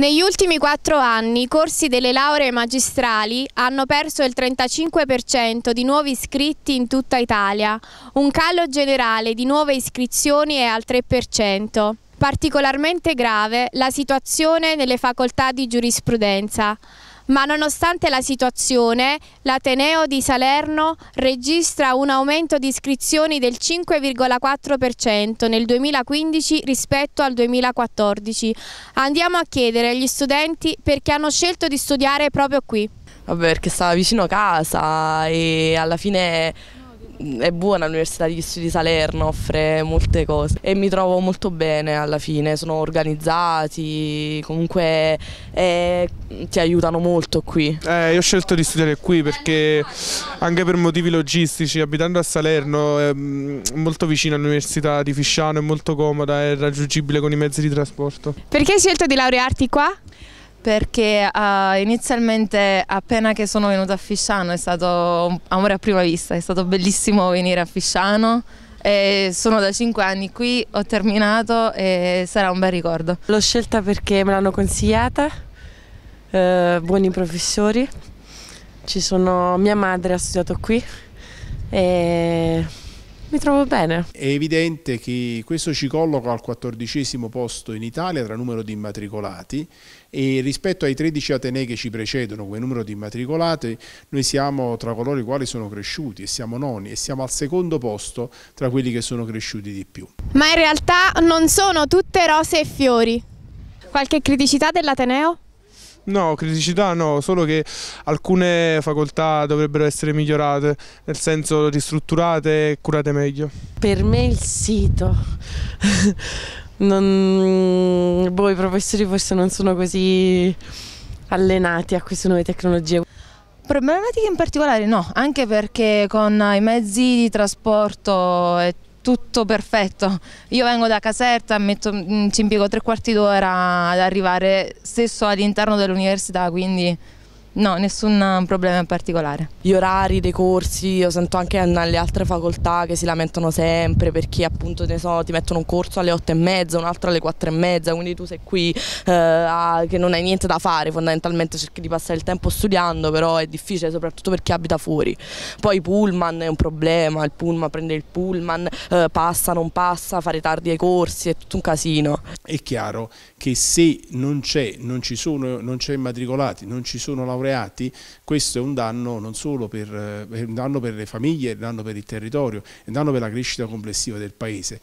Negli ultimi quattro anni i corsi delle lauree magistrali hanno perso il 35% di nuovi iscritti in tutta Italia, un calo generale di nuove iscrizioni è al 3%. Particolarmente grave la situazione nelle facoltà di giurisprudenza ma nonostante la situazione l'Ateneo di Salerno registra un aumento di iscrizioni del 5,4% nel 2015 rispetto al 2014. Andiamo a chiedere agli studenti perché hanno scelto di studiare proprio qui. Vabbè, perché stava vicino a casa e alla fine è buona l'Università degli Studi di Salerno, offre molte cose e mi trovo molto bene alla fine, sono organizzati, comunque eh, ti aiutano molto qui. Eh, io ho scelto di studiare qui perché anche per motivi logistici, abitando a Salerno è ehm, molto vicino all'Università di Fisciano, è molto comoda, è raggiungibile con i mezzi di trasporto. Perché hai scelto di laurearti qua? perché uh, inizialmente appena che sono venuta a Fisciano è stato un amore a prima vista, è stato bellissimo venire a Fisciano. sono da 5 anni qui, ho terminato e sarà un bel ricordo. L'ho scelta perché me l'hanno consigliata, eh, buoni professori, sono, mia madre ha studiato qui e mi trovo bene. È evidente che questo ci colloca al quattordicesimo posto in Italia tra numero di immatricolati e rispetto ai 13 atenei che ci precedono come numero di immatricolati noi siamo tra coloro i quali sono cresciuti e siamo noni e siamo al secondo posto tra quelli che sono cresciuti di più. Ma in realtà non sono tutte rose e fiori. Qualche criticità dell'Ateneo? No, criticità no, solo che alcune facoltà dovrebbero essere migliorate, nel senso ristrutturate e curate meglio. Per me il sito, non... boh, i professori forse non sono così allenati a queste nuove tecnologie. Problematiche in particolare no, anche perché con i mezzi di trasporto e tutto perfetto. Io vengo da Caserta, metto, mm, ci impiego tre quarti d'ora ad arrivare stesso all'interno dell'università, quindi No, nessun eh, problema in particolare. Gli orari dei corsi, io sento anche alle altre facoltà che si lamentano sempre perché appunto so, ti mettono un corso alle 8 e mezza, un altro alle 4 e mezza, quindi tu sei qui eh, a, che non hai niente da fare, fondamentalmente cerchi di passare il tempo studiando, però è difficile soprattutto per chi abita fuori. Poi i pullman è un problema, il pullman, prendere il pullman, eh, passa, non passa, fare tardi ai corsi, è tutto un casino. È chiaro che se non c'è, non ci sono, non c'è immatricolati, non ci sono lavoratori, laureati, questo è un danno non solo per, eh, è un danno per le famiglie, è un danno per il territorio, è un danno per la crescita complessiva del Paese.